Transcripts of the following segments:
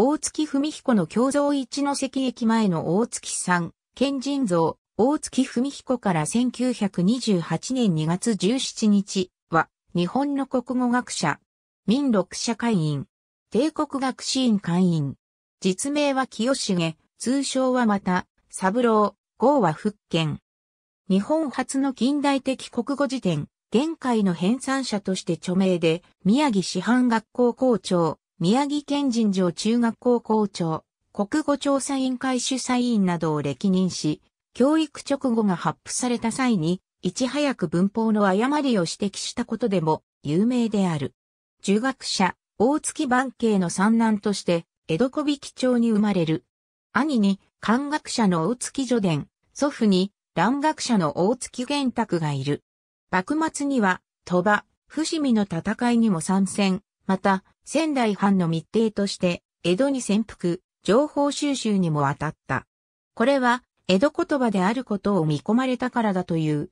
大月文彦の共像一の関駅前の大月さん、賢人像、大月文彦から1928年2月17日は、日本の国語学者、民六社会員、帝国学士院会員。実名は清重、通称はまた、三郎、号は福建。日本初の近代的国語辞典、玄界の編纂者として著名で、宮城師範学校校長、宮城県人城中学校校長、国語調査委員会主催員などを歴任し、教育直後が発布された際に、いち早く文法の誤りを指摘したことでも有名である。儒学者、大月番慶の三男として、江戸小引町に生まれる。兄に、漢学者の大月助伝、祖父に、蘭学者の大月玄卓がいる。幕末には、鳥羽、伏見の戦いにも参戦、また、仙台藩の密偵として、江戸に潜伏、情報収集にも当たった。これは、江戸言葉であることを見込まれたからだという。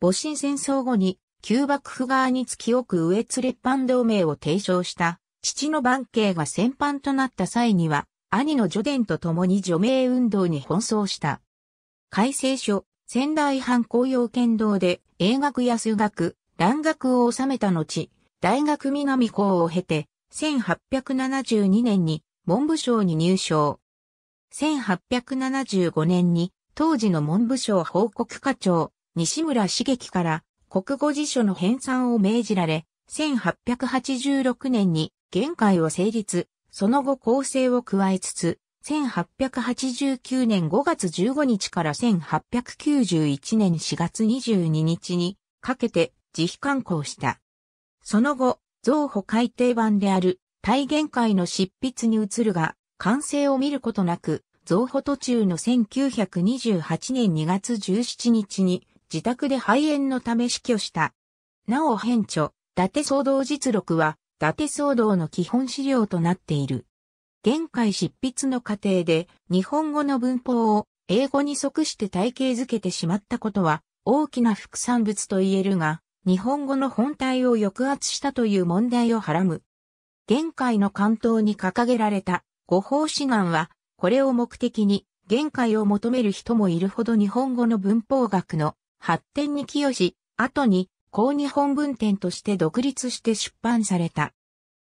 戊辰戦争後に、旧幕府側に突き置く上連藩同盟を提唱した、父の番慶が戦犯となった際には、兄の助伝と共に除名運動に奔走した。改正書、仙台藩公用剣道で、英学や数学、蘭学を収めた後、大学南校を経て、1872年に文部省に入省。1875年に当時の文部省報告課長、西村茂樹から国語辞書の編纂を命じられ、1886年に限界を成立、その後構成を加えつつ、1889年5月15日から1891年4月22日にかけて自費刊行した。その後、増補改訂版である、大限界の執筆に移るが、完成を見ることなく、増補途中の1928年2月17日に、自宅で肺炎のため死去した。なお編著、伊達騒動実録は、伊達騒動の基本資料となっている。限界執筆の過程で、日本語の文法を英語に即して体系づけてしまったことは、大きな副産物と言えるが、日本語の本体を抑圧したという問題をはらむ。玄海の関東に掲げられた五法志願は、これを目的に玄海を求める人もいるほど日本語の文法学の発展に寄与し、後に高日本文典として独立して出版された。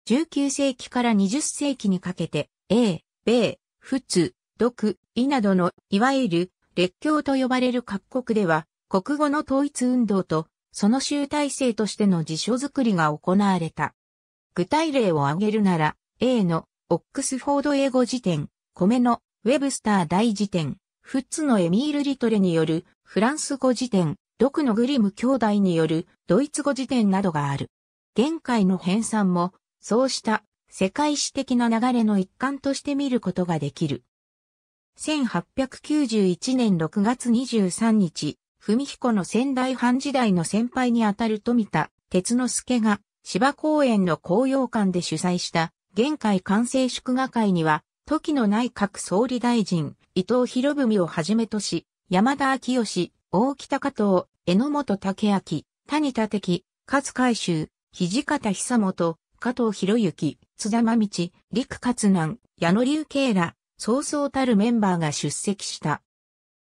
19世紀から20世紀にかけて、英、米、仏、独、異などの、いわゆる、列強と呼ばれる各国では、国語の統一運動とその集大成としての辞書作りが行われた。具体例を挙げるなら、A のオックスフォード英語辞典、米のウェブスター大辞典、フッツのエミール・リトレによるフランス語辞典、ドクのグリム兄弟によるドイツ語辞典などがある。現界の編纂も、そうした世界史的な流れの一環として見ることができる。1891年6月23日、文彦の仙台藩時代の先輩にあたる富田哲之助が芝公園の紅葉館で主催した現海完成祝賀会には、時の内閣総理大臣、伊藤博文をはじめとし、山田昭義、大北加藤、榎本武明、谷田敵、勝海舟、土方久本、加藤博之、津田真道、陸勝南、矢野隆慶ら、そうそうたるメンバーが出席した。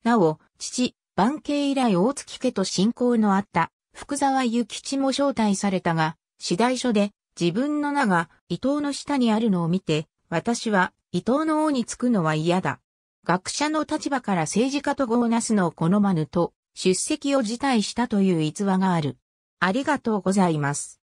なお、父、番慶以来大月家と親交のあった福沢諭吉も招待されたが、次第書で自分の名が伊藤の下にあるのを見て、私は伊藤の王につくのは嫌だ。学者の立場から政治家と語をなすのを好まぬと、出席を辞退したという逸話がある。ありがとうございます。